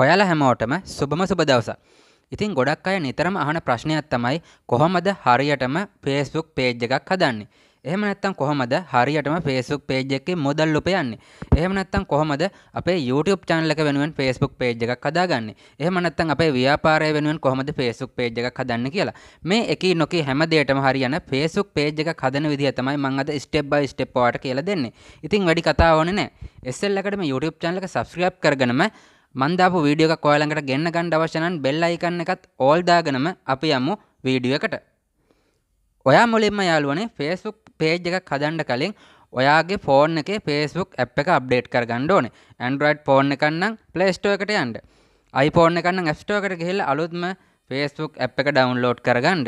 ඔයාලා හැමෝටම සුබම සුබ දවසක්. ඉතින් ගොඩක් අය නිතරම අහන ප්‍රශ්නයක් තමයි කොහොමද හරියටම Facebook page එකක් හදන්නේ? එහෙම නැත්නම් කොහොමද හරියටම Facebook page එකේ මුදල් උපයන්නේ? එහෙම නැත්නම් කොහොමද අපේ YouTube channel එක වෙනුවෙන් Facebook page එකක් හදාගන්නේ? එහෙම නැත්නම් අපේ ව්‍යාපාරය වෙනුවෙන් කොහොමද Facebook page එකක් හදන්නේ කියලා. මේ එකී නොකී හැම දෙයකටම හරියන Facebook page එකක් හදන විදිය තමයි මම අද step by step ඔයාලට කියලා දෙන්නේ. ඉතින් වැඩි කතා ඕනේ නැහැ. SL එකකට මේ YouTube channel එක subscribe කරගෙනම මන්දාපු වීඩියෝ එකක් ඔයාලඟට ගෙන්න ගන්න අවශ්‍ය නම් බෙල් අයිකන් එකත් ඕල් දාගෙනම අපි යමු වීඩියෝ එකට. ඔයා මුලින්ම යාළුවනේ Facebook page එකක් හදන්න කලින් ඔයාගේ ෆෝන් එකේ Facebook app එක අප්ඩේට් කරගන්න ඕනේ. Android ෆෝන් එකක් නම් Play Store එකට යන්න. iPhone එකක් නම් App Store එකට ගිහිල්ලා අලුත්ම Facebook app එක ඩවුන්ලෝඩ් කරගන්න.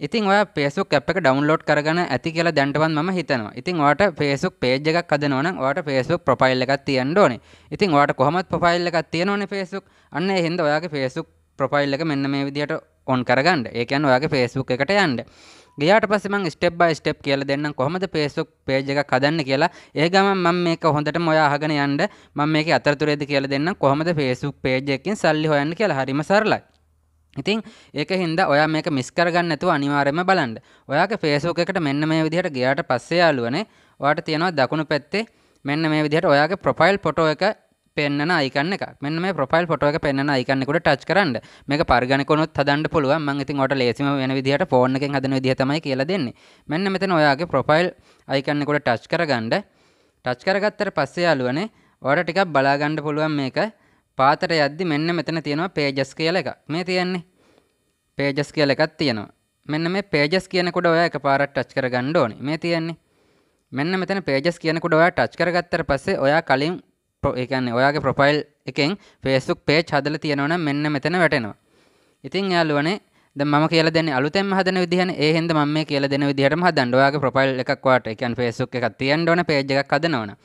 ඉතින් ඔය පේසුක් ඇප් එක ඩවන්ලෝඩ් කරගන්න ඇති කියලා දැන්ටවත් මම හිතනවා. ඉතින් ඔයාට Facebook page එකක් හදනවා නම් ඔයාට Facebook profile එකක් තියෙන්න ඕනේ. ඉතින් ඔයාට කොහොමත් profile එකක් තියෙනවනේ Facebook. අන්න ඒ හින්දා ඔයාගේ Facebook profile එක මෙන්න මේ විදිහට on කරගන්න. ඒ කියන්නේ ඔයාගේ Facebook එකට යන්න. ගියාට පස්සේ මම ස්ටෙප් බයි ස්ටෙප් කියලා දෙන්නම් කොහොමද Facebook page එකක් හදන්න කියලා. ඒ ගමන් මම මේක හොඳටම ඔයා අහගෙන යන්න. මම මේකේ අතරතුරේදී කියලා දෙන්නම් කොහොමද Facebook page එකකින් සල්ලි හොයන්න කියලා. හරිම සරලයි. ඉතින් ඒක හින්දා ඔයා මේක මිස් කරගන්න නැතුව අනිවාර්යයෙන්ම බලන්න. ඔයාගේ Facebook එකට මෙන්න මේ විදිහට ගියාට පස්සේ යාළුවනේ ඔයාට තියෙනවා දකුණු පැත්තේ මෙන්න මේ විදිහට ඔයාගේ ප්‍රොෆයිල් ෆොටෝ එක පෙන්න්න අයිකන්න එක මෙන්න මේ ප්‍රොෆයිල් ෆොටෝ එක පෙන්න්න අයිකන්නෙකුට ටච් කරන්න මේක පර්ගණකොනොත් හදන්න පුළුවන් මම ඉතින් ඔයාලට ලේසිම වෙන විදිහට ෆෝන් එකෙන් හදන විදිහ තමයි කියලා දෙන්නේ. මෙන්න මෙතන ඔයාගේ ප්‍රොෆයිල් අයිකන්නෙකුට ටච් කරගන්න ටච් කරගත්තට පස්සේ යාළුවනේ ඔයාට ටිකක් බලා ගන්න පුළුවන් මේක පාතර යද්දි මෙන්න මෙතන තියෙනවා pages කියලා එකක්. මේ තියෙන්නේ pages කියලා එකක් තියෙනවා. මෙන්න මේ pages කියන කොට ඔයා එකපාරට touch කරගන්න ඕනේ. මේ තියෙන්නේ. මෙන්න මෙතන pages කියන කොට ඔයා touch කරගත්තට පස්සේ ඔයා කලින් ඒ කියන්නේ ඔයාගේ ප්‍රොෆයිල් එකෙන් Facebook page හදලා තියෙනවා නම් මෙන්න මෙතන වැටෙනවා. ඉතින් යාළුවනේ දැන් මම කියලා දෙන්නේ අලුතෙන්ම හදන විදිහනේ. ඒ හින්දා මම මේ කියලා දෙන විදිහටම හදන්න. ඔයාගේ ප්‍රොෆයිල් එකක් වාට ඒ කියන්නේ Facebook එකක් තියෙන්න ඕන page එකක් හදනවනේ.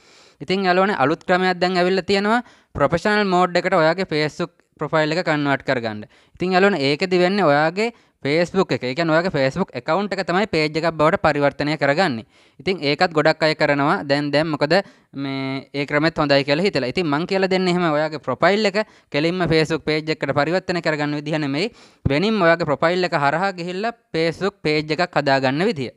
ඉතින් යාලුවනේ අලුත් ක්‍රමයක් දැන් ඇවිල්ලා තියෙනවා ප්‍රොෆෙෂනල් මෝඩ් එකට ඔයාගේ Facebook ප්‍රොෆයිල් එක කන්වර්ට් කරගන්න. ඉතින් යාලුවනේ ඒකෙදි වෙන්නේ ඔයාගේ ෆේස්බුක් එක එක නොක ෆේස්බුක් එකකවන්් එක තමයි පේජ් එකක් බවට පරිවර්තනය කරගන්නේ ඉතින් ඒකත් ගොඩක් අය කරනවා දැන් දැම් මොකද මේ ඒක්‍රමත් හොඳයි කියලා හිතලා ඉතින් මං කියල දෙන්න එහෙම ඔයාගේ ප්‍රොෆයිල් එක කෙලින්ම ෆේස්බුක් පේජ් එකට පරිවර්තන කරගන්න විදිහ නෙමෙයි වෙනින් ඔයාගේ ප්‍රොෆයිල් එක හරහා ගිහිල්ලා ෆේස්බුක් පේජ් එකක් හදාගන්න විදිය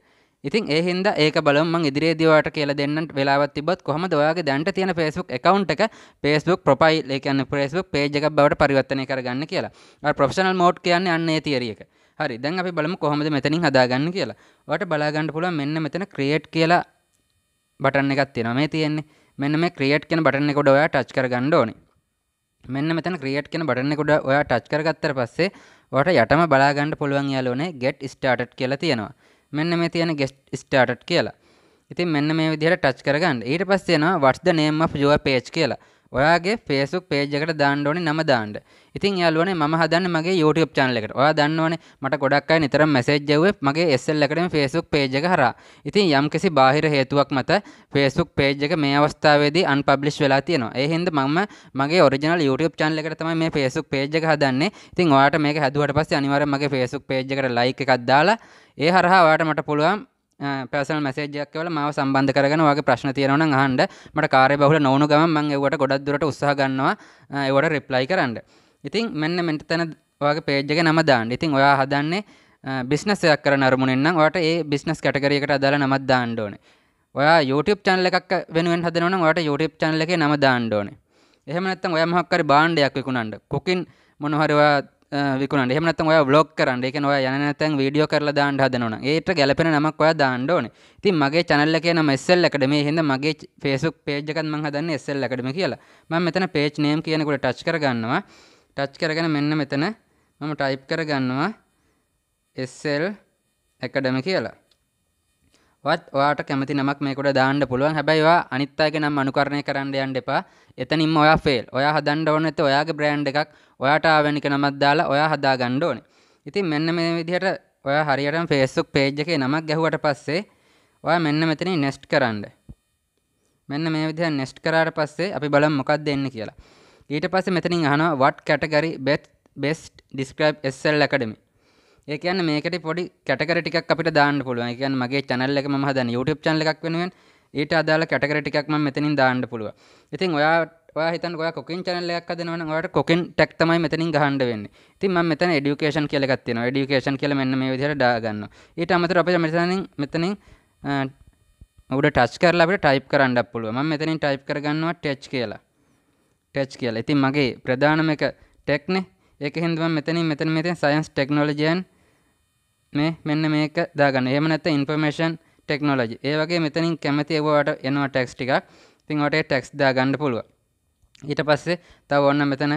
ඉතින් ඒ හින්දා ඒක බලමු මම ඉදිරියේදී ඔයාලට කියලා දෙන්නත් වෙලාවක් තිබ්බත් කොහමද ඔයාගේ දැනට තියෙන Facebook account එක Facebook profile ඒ කියන්නේ Facebook page එකක් බවට පරිවර්තනය කරගන්න කියලා. අර professional mode කියන්නේ අන්න ඒ theory එක. හරි දැන් අපි බලමු කොහොමද මෙතනින් හදාගන්න කියලා. ඔයාලට බලා ගන්න පුළුවන් මෙන්න මෙතන create කියලා බටන් එකක් තියෙනවා. මේ තියෙන්නේ මෙන්න මේ create කියන බටන් එක උඩ ඔයා touch කරගන්න ඕනේ. මෙන්න මෙතන ක්‍රියට් කියන බටන් එක උඩ ඔයා ටච් කරගත්තට පස්සේ ඔයාට යටම බලා ගන්න පුළුවන් යාළුවනේ get started කියලා තියෙනවා. මෙන්න මේ තියෙන ගෙස්ට් ස්ටාර්ට් කියලා. ඉතින් මෙන්න මේ විදිහට ටච් කරගන්න. ඊට පස්සේ එනවා what's the name of your page කියලා. ඔයාගේ ෆේස්බුක් page එකට දාන්න ඕනේ නම දාන්න. ඉතින් යාළුවනේ මම හදන්නේ මගේ YouTube channel එකට. ඔයා දන්නවනේ මට ගොඩක් අය නිතරම message යවුවේ මගේ SL Academy Facebook page එක හරහා. ඉතින් යම්කිසි බාහිර හේතුවක් මත Facebook page එක මේ අවස්ථාවේදී unpublish වෙලා තියෙනවා. ඒ හින්දා මම මගේ original YouTube channel එකට තමයි මේ Facebook page එක හදන්නේ. ඉතින් ඔයාට මේක හැදුවට පස්සේ අනිවාර්යෙන් මගේ Facebook page එකට like එකක් දාලා ඒ හරහා ඔයාට මට පුළුවන් පැසල් මැසේජක්වල මව සම්බන්ධ කරගෙන වගේ ප්‍රශ්න තියෙනවන හන්ඩ මට කාරය බහුල නොවනු ගම මං එවට ගොඩක් දුරට උත්සාහ ගන්නවා ඒවට රිප්ලයි කරන්න. ඉතින් මෙන්න මෙට තැන වගේ පේජ්ජක නම දාන්න ඉතින් ඔයා හදන්නේ බිස්නසයක් කර නරමුණෙන්න්නම් ට ඒ බිස්නස් කටකරයකට අදාල නමත් දාණ්ඩෝන ඔයා YouTube චන්ල එකක් වෙනුවෙන් හදනවන ට YouTube චන්ල එක නම දාණ්ඩෝන එහෙමනත්තම් ඔය මහක්කරි බාණ්ඩයක් විකුණන්ඩ කොකින් මොනහරවා විකුණට එහමනත් ඔය බ්ලොග් කරන්න එක ඔය යන තැන් වීඩියෝ කරලා දාන්න හදනවන ඒට ගැලපෙන නමක් ඔය දාන්න ඕනේ ඉතින් මගේ channel එකේ නම SL Academy හින්දා මගේ Facebook page එකත් මම හදන්නේ SL Academy කියලා මම මෙතන page name කියනකොට touch කරගන්නවා touch කරගෙන මෙන්න මෙතන මම type කරගන්නවා SL Academy කියලා වත් ඔයාට කැමති නමක් මේකට දාන්න පුළුවන් හැබැයි ඔයා අනිත් අයගේ නම් අනුකරණය කරන්න යන්න එපා. එතනින්ම ඔයා ෆේල්. ඔයා හදන්න ඕනේ නැත්නම් ඔයාගේ බ්‍රෑන්ඩ් එකක් ඔයාට ආවෙනික නමක් දාලා ඔයා හදා ගන්න ඕනේ. ඉතින් මෙන්න මේ විදිහට ඔයා හරියටම Facebook page එකේ නමක් ගැහුවට පස්සේ ඔයා මෙන්න මෙතනින් nest කරන්න. මෙන්න මේ විදිහට nest කරාට පස්සේ අපි බලමු මොකක්ද එන්නේ කියලා. ඊට පස්සේ මෙතනින් අහනවා what category best best describe SL academy ඒ කියන්නේ මේකට පොඩි කැටගරි ටිකක් අපිට දාන්න පුළුවන්. ඒ කියන්නේ මගේ channel එක මම හදන YouTube channel එකක් වෙනුවෙන් ඊට අදාළ කැටගරි ටිකක් මම මෙතනින් දාන්න පුළුවන්. ඉතින් ඔයා ඔයා හිතන්න ඔයා cooking channel එකක් හදනවා නම් ඔයාට cooking tag තමයි මෙතනින් ගහන්න වෙන්නේ. ඉතින් මම මෙතන education කියලා එකක් තියෙනවා. education කියලා මෙන්න මේ විදිහට දා ගන්නවා. ඊට අමතරව අපිට මෙතනින් මෙතනින් උඩ ටච් කරලා අපිට ටයිප් කරන්න පුළුවන්. මම මෙතනින් ටයිප් කරගන්නවා touch කියලා. ටච් කියලා. ඉතින් මගේ ප්‍රධානම එක ටෙක්නේ. ඒක හින්දා මම මෙතනින් මෙතන මෙතන සයන්ස් ටෙක්නොලොජි ඇන් මේ මෙන්න මේක දාගන්න එහෙම නැත්නම් information technology ඒ වගේ මෙතනින් කැමති ඒවට එනවා ටැක්ස් ටිකක් ඉතින් ඔයාලට ඒ ටැක්ස් දාගන්න පුළුවන් ඊට පස්සේ තව ඔන්න මෙතන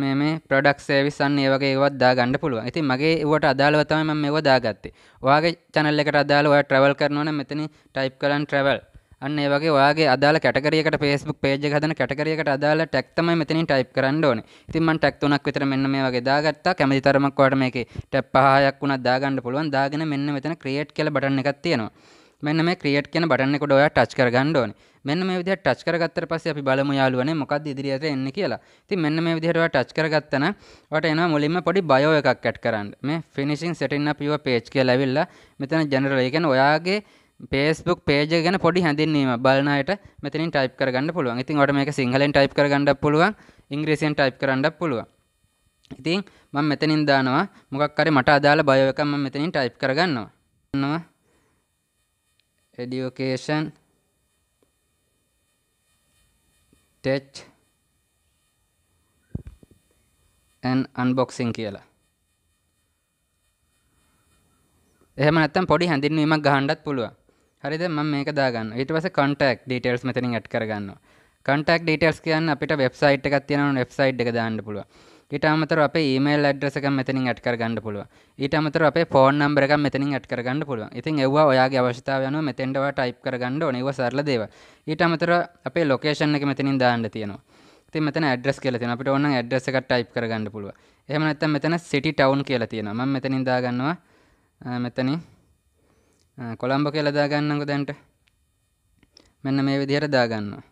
මේ මේ ප්‍රඩක් සේවිසන් ඒ වගේ ඒවත් දාගන්න පුළුවන්. ඉතින් මගේ ඒවට අදාළව තමයි මම මේව දාගත්තේ. ඔයාගේ channel එකට අදාළව ඔයා travel කරනවනම් මෙතන type කරන් travel අන්න ඒ වගේ ඔයාගේ අදාළ කැටගරියකට Facebook page එක හදන කැටගරියකට අදාළ tag තමයි මෙතනින් type කරන්න ඕනේ. ඉතින් මම tag තුනක් විතර මෙන්න මේ වගේ දාගත්තා. කැමති තරමක් ඔයාලට මේකේ tag 5ක් වුණත් දාගන්න පුළුවන්. දාගෙන මෙන්න මෙතන create කියලා බටන් එකක් තියෙනවා. මෙන්න මේ ක්‍රියට් කියන බටන් එකට ඔයා ටච් කරගන්න ඕනේ. මෙන්න මේ විදිහට ටච් කරගත්තට පස්සේ අපි බලමු යාළුවනේ මොකද්ද ඉදිරියට එන්නේ කියලා. ඉතින් මෙන්න මේ විදිහට ඔයා ටච් කරගත්තන ඔයාට එනවා මුලින්ම පොඩි බයෝ එකක් ඇඩ් කරන්න. මේ finishing setting up your page කියලා ඇවිල්ලා මෙතන general ඒ කියන්නේ ඔයාගේ පේස්බුක් පේජ ගැන පොඩි හැඳින්වීම බලනයට මෙතනින් ටයිප් කරගන්න පුළුවන් ඉතින් ඔට මේක සිංහලෙන් ටයිප් කරගන්න පුළුවන් ඉංග්‍රීසියෙන් ටයිප් කරන්න පුළුවන් ඉතින් මම මෙතනින් දානවා මොකක් හරි මට අදාළ බයෝ එකක් මම මෙතනින් ටයිප් කරගන්නවා නවා education tech and unboxing කියලා එහෙම නැත්තම් පොඩි හැඳින්වීමක් ගහන්නත් පුළුවන් හරිද මම මේක දාගන්න ඊට පස්සේ contact details මෙතනින් add කරගන්නවා contact details කියන්නේ අපිට website එකක් තියෙනවා website එක දාන්න පුළුවන් ඊට අමතරව අපේ ඊමේල් ඇඩ්‍රස් එකක් මෙතනින් ඇඩ් කරගන්න පුළුවන්. ඊට අමතරව අපේ ෆෝන් නම්බර් එකක් මෙතනින් ඇඩ් කරගන්න පුළුවන්. ඉතින් ඒවා ඔයාගේ අවශ්‍යතාවය අනුව මෙතෙන්ට ඔයා ටයිප් කරගන්න ඕනේ. ඒවා සරල දේවල්. ඊට අමතරව අපේ ලොකේෂන් එක මෙතනින් දාන්න තියෙනවා. ඉතින් මෙතන ඇඩ්‍රස් කියලා තියෙනවා. අපිට ඕන නම් ඇඩ්‍රස් එකක් ටයිප් කරගන්න පුළුවන්. එහෙම නැත්නම් මෙතන සිටි ටවුන් කියලා තියෙනවා. මම මෙතනින් දාගන්නවා. මෙතනින් කොළම්බ කියලා දාගන්නකො දැන්ට මෙන්න මේ විදිහට දාගන්නවා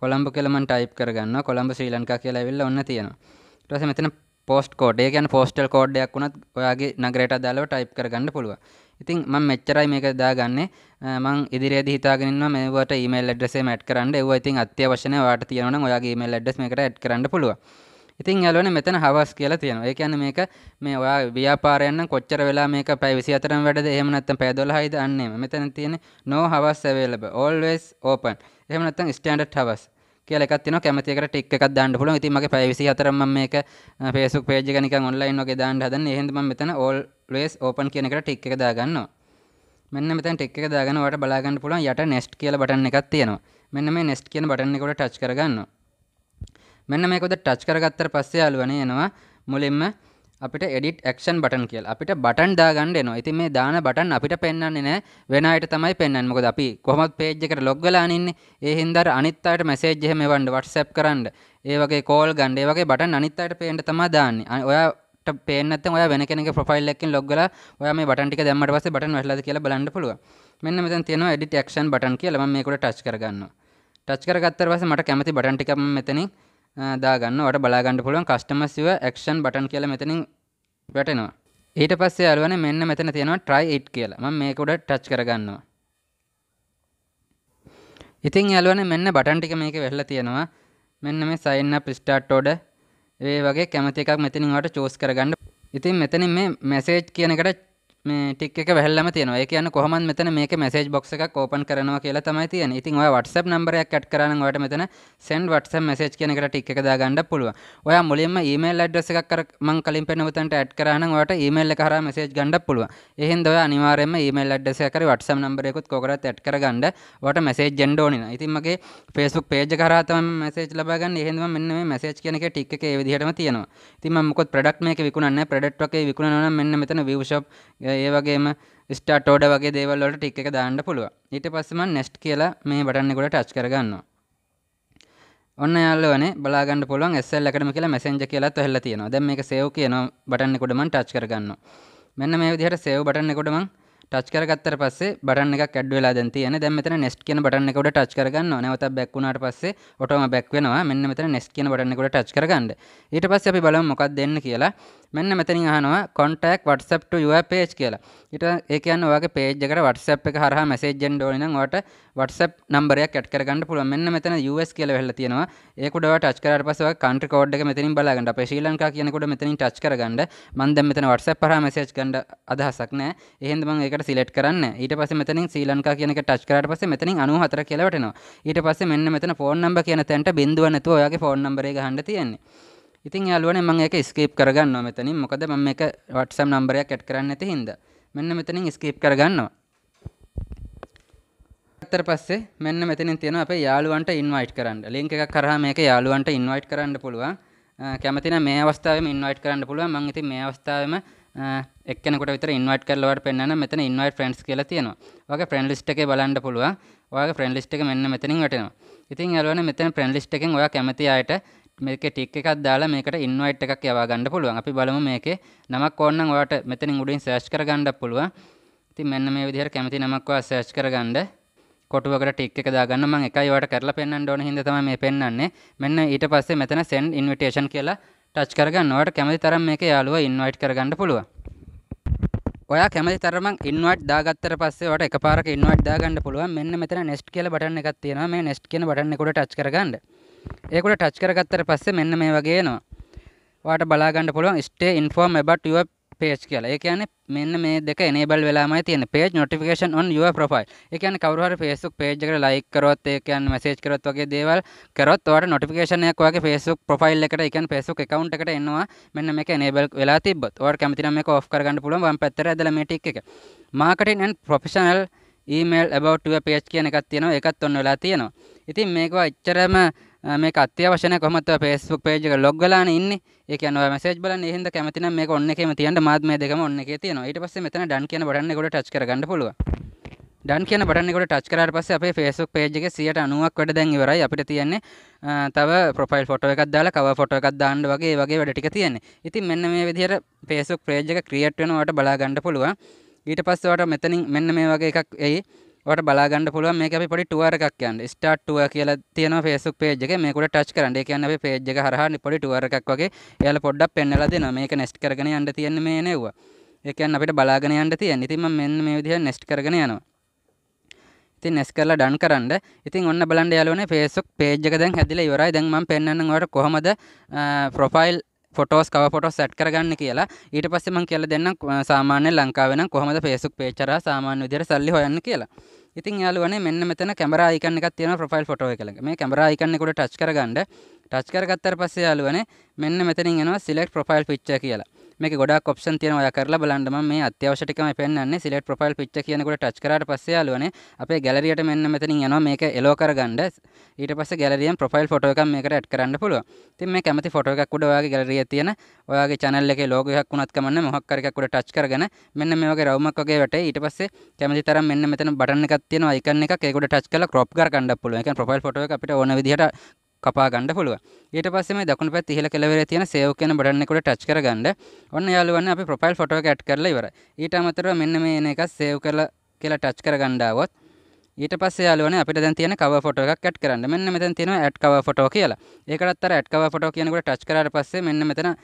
කොළම්බ කියලා මම ටයිප් කරගන්නවා කොළම්බ ශ්‍රී ලංකා කියලා ඇවිල්ලා ඔන්න තියෙනවා ඊට පස්සේ මෙතන පෝස්ට් කෝඩ් ඒ කියන්නේ පෝස්ටල් කෝඩ් එකක් වුණත් ඔයාගේ නගරයට අදාළව ටයිප් කරගන්න පුළුවන් ඉතින් මම මෙච්චරයි මේක දාගන්නේ මම ඉදිරියේදී හිතාගෙන ඉන්නවා මේවට ඊමේල් ඇඩ්‍රස් එකම ඇඩ් කරන්න ඒවා ඉතින් අත්‍යවශ්‍ය නැහැ ඔයාට තියෙනවා නම් ඔයාගේ ඊමේල් ඇඩ්‍රස් මේකට ඇඩ් කරන්න පුළුවන් ඉතින් යාලුවනේ මෙතන හවස් කියලා තියෙනවා. ඒ කියන්නේ මේක මේ ඔයා ව්‍යාපාරයෙන් නම් කොච්චර වෙලා මේක පැය 24ම වැඩද? එහෙම නැත්නම් පැය 12යිද? අන්න එහෙම. මෙතන තියෙන්නේ no hours available. always open. එහෙම නැත්නම් standard hours. කියලා එකක් තියෙනවා කැමති එකට ටික් එකක් දාන්න පුළුවන්. ඉතින් මගේ පැය 24 මම මේක Facebook page එක නිකන් online වගේ දාන්න හදන්නේ. එහෙනම් මම මෙතන always open කියන එකට ටික් එක දාගන්නවා. මෙන්න මෙතන ටික් එක දාගෙන ඔයාලට බලා ගන්න පුළුවන් යට next කියලා බටන් එකක් තියෙනවා. මෙන්න මේ next කියන බටන් එකට ටච් කරගන්නවා. මෙන්න මේකොද ටච් කරගත්තර පස්සේ අලුවන එනවා මුලින්ම අපිට එඩිට ක්ෂන් බටන් කියල් අපිට බටන් දාගන්න නවා ඉතින් මේ දාන බටන් අපිට පෙන්න්නේ නෑ වෙනයට තමයි පෙන්න්න මොකද අපි කොහොමත් පේජ්කට ලොග්ගලානින්න ඒ හින්දර අනිත්තායට මැසේජ්හ මේ වන්ඩ වටසැප් කරන්න ඒ වගේ කෝල් ගන්ඩේ වගේ බටන් අනිත්තායට පේන්ට තමා දාන්න ඔයා පේනත ඔය වෙන කෙනෙ ප්‍රොෆයිල් එකකින් ලොග්ගල ඔය මේ බටන්ටික දැම්මට පස්සේ බටන් වැටලාද කියලා බලන්න පුළුවන්. මෙන්න මෙතන තියෙනවා edit action button කියලා මම මේකට ටච් කරගන්නවා. ටච් කරගත්තට පස්සේ මට කැමති බටන් ටික මම මෙතනින් දාගන්න ඔට බලාගන්න පුළුවන් කස්ටම සිව ක්ෂන් බටන් කියල මෙතනින් වැටෙනවා ඊට පස්සේ අලුවන මෙන්න මෙතන තියෙනවා ට්‍රයි ඉට් කියලා ම මේකුඩ ටච් කරගන්නවා ඉතින් යලුවන මෙන්න බටන් ටික මේක වෙහලා තියෙනවා මෙන්න මේ සයින්න පිස්ටාට්ටෝඩ ඒ වගේ කැමති එකක් මෙතනින් වට චෝස් කරගන්න ඉතින් මෙතනින් මේ මැසේජ් කියනකට මේ ටික් එක වැල්ලම තියෙනවා. ඒ කියන්නේ කොහොමද මෙතන මේකේ මැසේජ් box එකක් open කරනවා කියලා තමයි තියෙන්නේ. ඉතින් ඔය WhatsApp number එකක් ඇඩ් කරා නම් ඔයාලට මෙතන send WhatsApp message කියන එකට ටික් එක දාගන්න පුළුවන්. ඔයා මුලින්ම email address එකක් අර මම කලින් පෙන්න උතන්ට ඇඩ් කරා නම් ඔයාලට email එක හරහා message ගන්න පුළුවන්. ඒ හින්දා ඔයා අනිවාර්යයෙන්ම email address එකක් හරි WhatsApp number එකකුත් කොකරත් ඇඩ් කරගන්න ඔයාලට message යන්න ඕනේ නෑ. ඉතින් මගේ Facebook page එක හරහා තමයි message ලබා ගන්න. ඒ හින්දා මෙන්න මේ message කියන එකේ ටික් එක ඒ විදිහටම තියෙනවා. ඉතින් මම මොකද product මේක විකුණන්නේ product එකේ විකුණනවා නම් මෙන්න මෙතන view shop ඒ වගේම ස්ටාටෝඩ වගේ දේවල්ලට ටික් එක දාන්න පුළුව ඊට පස්සම නෙස්ට් කියලා මේ බටන්නෙකොට ටච් කරගන්නවා ඔන්න යාලවනේ බලාගන්න පුළුවන් SL එකටම කියලා මැසෙන්ජර් කියලාත් ඔහෙලා තියෙනවා දැන් මේක සේව් කියන බටන් එකෙකොට මම ටච් කරගන්නවා මෙන්න මේ විදිහට සේව් බටන් එකෙකොට මම ටච් කරගත්තට පස්සේ බටන් එකක් ඇඩ් වෙලා දැන් තියෙන දැන් මෙතන නෙස්ට් කියන බටන් එකෙකොට ටච් කරගන්නවා නැවතත් බැක් වුණාට පස්සේ ඔටෝම බැක් වෙනවා මෙන්න මෙතන නෙස්ට් කියන බටන් එකෙකොට ටච් කරගන්න ඊට පස්සේ අපි බලමු මොකක්ද දෙන්න කියලා මෙන්න මෙතනින් අහනවා contact whatsapp to your page කියලා ඊට ඒ කියන්නේ ඔයාගේ page එකට whatsapp එක හරහා message එන්න ඕනේ නම් ඔයාට whatsapp නම්බරයක් ඇඩ් කරගන්න පුළුවන් මෙන්න මෙතන us කියලා වෙහලා තියෙනවා ඒක උඩ ඔයා touch කරාට පස්සේ ඔයා country code එක මෙතනින් බලා ගන්න අපේ ශ්‍රී ලංකා කියනකොට මෙතනින් touch කරගන්න මම දැන් මෙතන whatsapp හරහා message ගන්න අදහසක් නැහැ එහෙනම් මම ඒකට select කරන්න ඊට පස්සේ මෙතනින් ශ්‍රී ලංකා කියන එක touch කරාට පස්සේ මෙතනින් 94 කියලා වටෙනවා ඊට පස්සේ මෙන්න මෙතන ෆෝන් නම්බර් කියන තැනට බිඳුවක් නැතුව ඔයාගේ ෆෝන් නම්බරේ ගහන්න තියෙන්නේ ඉතින් යාලුවනේ මම ඒක ස්කීප් කරගන්නවා මෙතනින් මොකද මම මේක WhatsApp නම්බරයක් ඇඩ් කරන්න නැති හින්දා මෙන්න මෙතනින් ස්කීප් කරගන්නවා ඊට පස්සේ මෙන්න මෙතනින් තියෙනවා අපේ යාළුවන්ට ඉන්වයිට් කරන්න ලින්ක් එකක් කරා මේක යාළුවන්ට ඉන්වයිට් කරන්න පුළුවන් කැමති නම් මේ අවස්ථාවේම ඉන්වයිට් කරන්න පුළුවන් මම ඉතින් මේ අවස්ථාවේම එක්කෙනෙකුට විතර ඉන්වයිට් කරලා ඔයාලට පෙන්නන මෙතන ඉන්වයිට් ෆ්‍රෙන්ඩ්ස් කියලා තියෙනවා. ඔයාගේ ෆ්‍රෙන්ඩ් ලිස්ට් එකේ බලන්න පුළුවන්. ඔයාගේ ෆ්‍රෙන්ඩ් ලිස්ට් එක මෙන්න මෙතනින් වැටෙනවා. ඉතින් යාළුවනේ මෙතන ෆ්‍රෙන්ඩ් ලිස්ට් එකෙන් ඔයා කැමති අයට මේක ටික් එකක් දාලා මේකට ඉන්වයිට් එකක් යවා ගන්න පුළුවන්. අපි බලමු මේකේ නමක් ඕන නම් ඔයාලට මෙතනින් උඩින් සර්ච් කර ගන්නත් පුළුවන්. ඉතින් මෙන්න මේ විදිහට කැමති නමක් ඔයා සර්ච් කරගන්න. කොටුවකට ටික් එක දාගන්න මම එකයි ඔයාලට කරලා පෙන්වන්න ඕන හින්දා තමයි මේ පෙන්වන්නේ. මෙන්න ඊට පස්සේ මෙතන send invitation කියලා ටච් කරගන්න. ඔයාලට කැමති තරම් මේක යාළුවා ඉන්වයිට් කරගන්න පුළුවන්. ඔයා කැමති තරම ඉන්වට දාගත්තර පස්සේ වට එකපාරක ඉන්වට දාගන්න පුළුවන් මෙන්න මෙතන නෙස්ට් කියලා බටන් එකක් තියෙනවා මේ නෙස්ට් කියන බටන් එකට ටච් කරගන්න ඒකට ටච් කරගත්තට පස්සේ මෙන්න මේ වගේ එනවා. ඔයාලට බලා ගන්න පුළුවන් stay informed about your page කියලා. ඒ කියන්නේ මෙන්න මේ දෙක enable වෙලාමයි තියෙන්නේ. page notification on your profile. ඒ කියන්නේ කවුරු හරි Facebook page එකට like කරොත්, ඒ කියන්නේ message කරොත් වගේ දේවල් කරොත් ඔයාලට notification එකක් ඔයාගේ Facebook profile එකට, ඒ කියන්නේ Facebook account එකට එනවා. මෙන්න මේක enable වෙලා තිබ්බොත්. ඔයාලට කැමති නම් මේක off කරගන්න පුළුවන්. වම් පැත්තට ඇදලා මේ tick එක. marketing and professional email about your page කියන එකක් තියෙනවා ඒකත් ඔන්න වෙලා තියෙනවා. ඉතින් මේකව එච්චරම මේක අත්‍යවශ්‍යන කොහොමද Facebook page එක log වෙලාන ඉන්නේ. ඒ කියන්නේ ඔය message බලන්න. ඒ හින්දා කැමති නම් මේක ඔන්න එකේම තියන්න මාත් මේ දෙකම ඔන්න එකේ තියෙනවා. ඊට පස්සේ මෙතන done කියන බටන් එක උඩ touch කරගන්න පුළුවන්. done කියන බටන් එක උඩ touch කරාට පස්සේ අපේ Facebook page එකේ 90ක් වැඩ දැන් ඉවරයි. අපිට තියෙන්නේ තව profile photo එකක් දාලා cover photo එකක් දාන්න වගේ ඒ වගේ වැඩ ටික තියෙන්නේ. ඉතින් මෙන්න මේ විදිහට Facebook page එක create වෙනවට බලා ගන්න පුළුවන්. ඊට පස්සේ ඔයාලට මෙතනින් මෙන්න මේ වගේ එකක් එයි. ඔට බලාගන්න පුළුව මේ අපි පොඩි ටුවර් එකක් යන්න ස්ටාර්ට් ටුවර් කියලා තියෙනවා Facebook page එකේ මේකට ටච් කරන්න. ඒ කියන්නේ අපි page එක හරහා පොඩි ටුවර් එකක් වගේ එයාලා පොඩ්ඩක් පෙන්වලා දෙනවා. මේක nest කරගෙන යන්න තියෙන්නේ මේ නෙවුව. ඒ කියන්නේ අපිට බලාගෙන යන්න තියෙන්නේ. ඉතින් මම මෙන්න මේ විදිහට nest කරගෙන යනවා. ඉතින් nest කරලා done කරන්න. ඉතින් ඔන්න බලන්න යාළුවනේ Facebook page එක දැන් හැදිලා ඉවරයි. දැන් මම පෙන්වන්නම් ඔයාලට කොහමද profile ෆොටෝස් කව ෆොටෝස් සැට් කරගන්න කියලා ඊට පස්සේ මම කියලා දෙන්නම් සාමාන්‍ය ලංකාවේ නම් කොහොමද Facebook page හරහා සාමාන්‍ය විදිහට සල්ලි හොයන්න කියලා. ඉතින් යාළුවනේ මෙන්න මෙතන කැමරා අයිකන් එකක් තියෙනවා ප්‍රොෆයිල් ෆොටෝ එක ළඟ. මේ කැමරා අයිකන් එක උඩ ටච් කරගන්න. ටච් කරගත්තාට පස්සේ යාළුවනේ මෙන්න මෙතනින් එනවා select profile picture කියලා. මේක ගොඩක් ඔප්ෂන් තියෙනවා ඔයා කරලා බලන්න මම මේ අත්‍යවශ්‍ය ටිකම පෙන්වන්නේ select profile picture කියනකොට touch කරාට පස්සේ යාළුවනේ අපේ ගැලරියට මෙන්න මෙතනින් යනවා මේක එලෝ කරගන්න ඊට පස්සේ ගැලරියෙන් profile photo එකක් මේකට add කරන්න පුළුවන් ඉතින් මේ කැමති photo එකක් උඩ ඔයාගේ ගැලරියේ තියෙන ඔයාගේ channel එකේ logo එකක් වුණත් කමන්න මොකක් හරි එකක් උඩ touch කරගෙන මෙන්න මේ වගේ රවුමක් වගේ වැටේ ඊට පස්සේ කැමති තරම් මෙන්න මෙතන බටන් එකක් තියෙනවා icon එකක් ඒක උඩ touch කරලා crop කරගන්න පුළුවන් ඒ කියන්නේ profile photo එක අපිට ඕන විදිහට කපා ගන්න පුළුවන්. ඊට පස්සේ මේ දකුණු පැත්ත ඉහළ කෙළවරේ තියෙන save කියන බටන් එකට ටච් කරගන්න. ඔන්න යාළුවනේ අපි ප්‍රොෆයිල් ෆොටෝ එක ඇඩ් කරලා ඉවරයි. ඊට අමතරව මෙන්න මේ එන එක save කරලා කියලා ටච් කරගන්න આવොත් ඊට පස්සේ යාළුවනේ අපිට දැන් තියෙන cover photo එකක් ඇඩ් කරන්න. මෙන්න මෙතන තියෙනවා add cover photo කියලා. ඒකටත් අර add cover photo කියනකොට ටච් කරාට පස්සේ මෙන්න මෙතන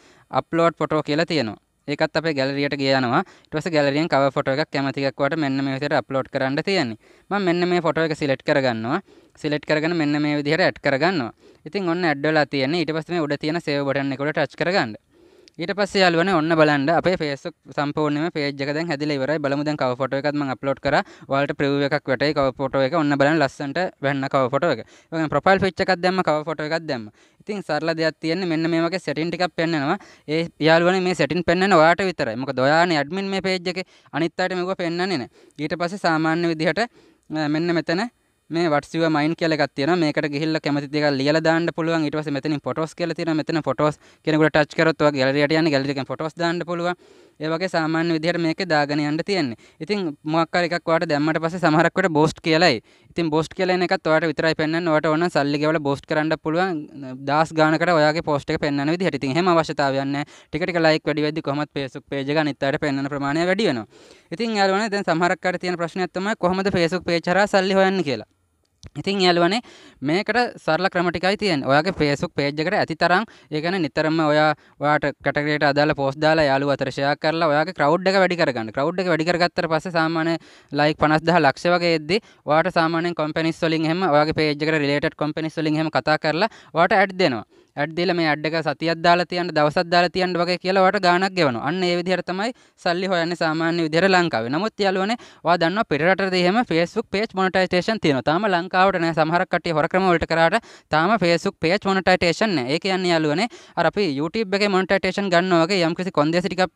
upload photo කියලා තියෙනවා. ඒකත් අපේ ගැලරියට ගියනවා ඊට පස්සේ ගැලරියෙන් cover photo එකක් කැමති එකක් වට මෙන්න මේ විදිහට upload කරන්න තියෙන්නේ මම මෙන්න මේ photo එක select කරගන්නවා select කරගෙන මෙන්න මේ විදිහට add කරගන්නවා ඉතින් ඔන්න add වෙලා තියෙන්නේ ඊට පස්සේ මේ උඩ තියෙන save button එක උඩ touch කරගන්න ඊට පස්සේ යාළුවනේ ඔන්න බලන්න අපේ Facebook සම්පූර්ණයෙන්ම page එක දැන් හැදිලා ඉවරයි බලමු දැන් cover photo එකත් මම upload කරා ඔයාලට preview එකක් වැටේ cover photo එක ඔන්න බලන්න ලස්සනට වැන්න cover photo එක ඔයගොල්ලෝ profile picture එකක් දැම්ම cover photo එකක් දැම්ම ඉතින් සරල දෙයක් තියෙන්නේ මෙන්න මේ වගේ සෙටින් ටිකක් පෙන්නනවා. ඒ යාළුවනේ මේ සෙටින් පෙන්නන ඔයාට විතරයි. මොකද ඔයානේ ඇඩ්මින් මේ page එකේ අනිත් අයට මේක පෙන්නන්නේ නැහැ. ඊට පස්සේ සාමාන්‍ය විදිහට මෙන්න මෙතන මේ වටසිව මයින් කියලා එකක් තියෙනවා මේකට ගිහිල්ලා කැමති දේවල් ලියලා දාන්න පුළුවන් ඊට පස්සේ මෙතනින් ෆොටෝස් කියලා තියෙනවා මෙතන ෆොටෝස් කෙනෙකුට ටච් කරොත් ඔයා ගැලරියට යන්නේ ගැලරි එකෙන් ෆොටෝස් දාන්න පුළුවන් ඒ වගේ සාමාන්‍ය විදිහට මේකේ දාගෙන යන්න තියෙන්නේ ඉතින් මොකක් හරි එකක් ඔයාලට දැම්මට පස්සේ සමහරක් වට බෝස්ට් කියලායි ඉතින් බෝස්ට් කියලා එන එකත් ඔයාලට විතරයි පෙන්වන්න ඔයාලට ඕන සල්ලි ගෙවලා බෝස්ට් කරන්න පුළුවන් දාස් ගානකට ඔයාගේ පෝස්ට් එක පෙන්වන්න විදිහට ඉතින් එහෙම අවශ්‍යතාවයක් නැහැ ටික ටික ලයික් වැඩි වෙද්දි කොහොමද Facebook page එක අනිත් අයට පෙන්වන ප්‍රමාණය වැඩි වෙනවා ඉතින් යාළුවනේ දැන් සමහරක් අයට තියෙන ප්‍රශ්නයක් තමයි කොහොමද Facebook page හරහා සල්ලි හොයන්නේ කියලා ඉතින් යාළුවනේ මේකට සරල ක්‍රම ටිකයි තියෙන්නේ. ඔයාගේ Facebook page එකට ඇති තරම් ඒ කියන්නේ නිතරම ඔයා ඔයාට කැටගරියට අදාළ post දාලා යාළුවෝ අතර share කරලා ඔයාගේ crowd එක වැඩි කරගන්න. crowd එක වැඩි කරගත්තට පස්සේ සාමාන්‍ය like 50000 ලක්ෂ වගේ එද්දි ඔයාට සාමාන්‍යයෙන් companies වලින් එහෙම ඔයාගේ page එකට related companies වලින් එහෙම කතා කරලා ඔයාට ad දෙනවා. ඇඩ්දල මේ අඩ්ඩක සතියක් දාලා තියන්න දවසක් දාලා තියන්න වගේ කියලා ඔයාලට ගාණක් ගෙවනවා. අන්න ඒ විදිහට තමයි සල්ලි හොයන්නේ සාමාන්‍ය විදිහට ලංකාවේ. නමුත් යාළුවනේ ඔයා දන්නවා පිටරටදී එහෙම Facebook page monetization තියෙනවා. තාම ලංකාවට නෑ සමහර කට්ටිය හොර ක්‍රම වලට කරාට තාම Facebook page monetization නෑ. ඒ කියන්නේ යාළුවනේ අර අපි YouTube එකේ monetization ගන්නවා වගේ යම්කිසි කොන්දේසි ටිකක්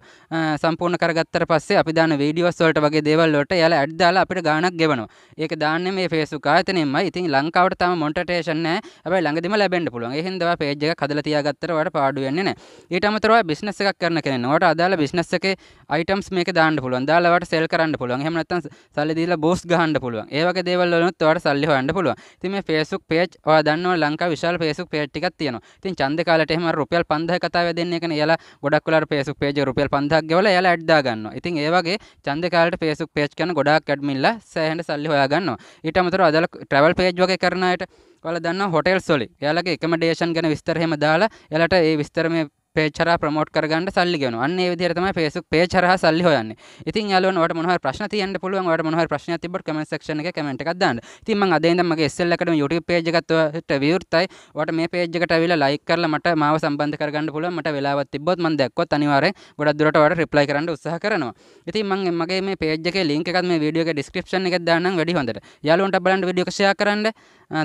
සම්පූර්ණ කරගත්තට පස්සේ අපි දාන වීඩියෝස් වලට වගේ දේවල් වලට යාලා ඇඩ් දාලා අපිට ගාණක් ගෙවනවා. ඒක දාන්නේ මේ Facebook ආයතනයෙන්මයි. ඉතින් ලංකාවට තාම monetization නෑ. හැබැයි ළඟදිම ලැබෙන්න පුළුවන්. ඒ හින්දා page එක ටිකක් හදලා තියාගත්තට ඔයාලට පාඩු වෙන්නේ නැහැ. ඊට අමතරව බිස්නස් එකක් කරන කෙනෙක් ඔයාලට අදාළ බිස්නස් එකේ අයිටම්ස් මේක දාන්න පුළුවන්. දාලා ඔයාලට සෙල් කරන්න පුළුවන්. එහෙම නැත්නම් සල්ලි දීලා බෝස් ගහන්න පුළුවන්. ඒ වගේ දේවල් වලනොත් ඔයාලට සල්ලි හොයන්න පුළුවන්. ඉතින් මේ Facebook page ඔයා දන්නවා ලංකාවේ විශාල Facebook page ටිකක් තියෙනවා. ඉතින් ඡන්ද කාලේට එහෙම රුපියල් 5000 කතාව දෙන්නේ කනේ. එයාලා ගොඩක් වෙලාවට Facebook page එක රුපියල් 5000ක් ගෙවලා එයාලා ඇඩ් දා ගන්නවා. ඉතින් ඒ වගේ ඡන්ද කාලේට Facebook page කරන ගොඩාක් ඇඩ්මින්ලා සෑහෙන සල්ලි හොයා ගන්නවා. ඊට අමතරව අදාළ travel page වගේ කරන අයට ඔයාලා දන්නවා හොටෙල්ස් වලින් එයාලගේ එකමඩේෂන් ගැන විස්තර එහෙම දාලා එයාලට ඒ විස්තර මේ පේචර ප්‍රමෝට් කරගන්න සල්ලි ගෙන අන්න විදිහට තමයි Facebook page හරහා සල්ලි හොයන්නේ. ඉතින් යාළුවනේ ඔයාලට මොනවා හරි ප්‍රශ්න තියෙන්න පුළුවන් ඔයාලට මොනවා හරි ප්‍රශ්නයක් තිබ්බොත් comment section එකේ comment එකක් දාන්න. ඉතින් මම අද ඉඳන් මගේ SL Academy YouTube page එකත් ඔයාලට විවෘතයි. ඔයාලට මේ page එකට ඇවිල්ලා like කරලා මට මාව සම්බන්ධ කරගන්න පුළුවන්. මට වෙලාවක් තිබ්බොත් මම දැක්කොත් අනිවාර්යෙන් ගොඩක් දුරට ඔයාලට reply කරන්න උත්සාහ කරනවා. ඉතින් මම මගේ මේ page එකේ link එකත් මේ video එකේ description එකේ දාන්නම් වැඩි හොඳට. යාළුවන්ට බලන්න video එක share කරන්න.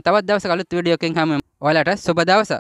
තවත් දවසක අලුත් video එකකින් හමු ඔයාලට සුබ දවසක්.